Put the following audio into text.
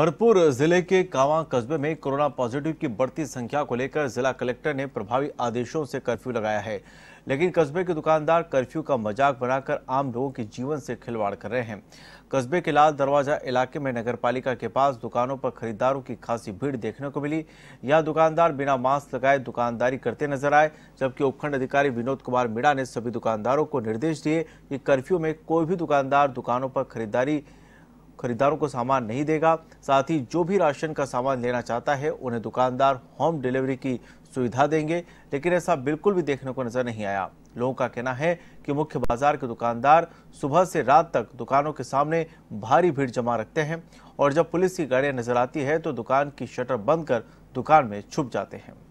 भरपूर जिले के कावा कस्बे में कोरोना पॉजिटिव की बढ़ती संख्या को लेकर जिला कलेक्टर ने प्रभावी आदेशों से कर्फ्यू लगाया है लेकिन कस्बे के दुकानदार कर्फ्यू का मजाक बनाकर आम लोगों के जीवन से खिलवाड़ कर रहे हैं कस्बे के लाल दरवाजा इलाके में नगर पालिका के पास दुकानों पर खरीदारों की खासी भीड़ देखने को मिली यह दुकानदार बिना मास्क लगाए दुकानदारी करते नजर आए जबकि उपखंड अधिकारी विनोद कुमार मीणा ने सभी दुकानदारों को निर्देश दिए कि कर्फ्यू में कोई भी दुकानदार दुकानों पर खरीदारी खरीदारों को सामान नहीं देगा साथ ही जो भी राशन का सामान लेना चाहता है उन्हें दुकानदार होम डिलीवरी की सुविधा देंगे लेकिन ऐसा बिल्कुल भी देखने को नजर नहीं आया लोगों का कहना है कि मुख्य बाजार के दुकानदार सुबह से रात तक दुकानों के सामने भारी भीड़ जमा रखते हैं और जब पुलिस की गाड़ियां नजर आती है तो दुकान की शटर बंद कर दुकान में छुप जाते हैं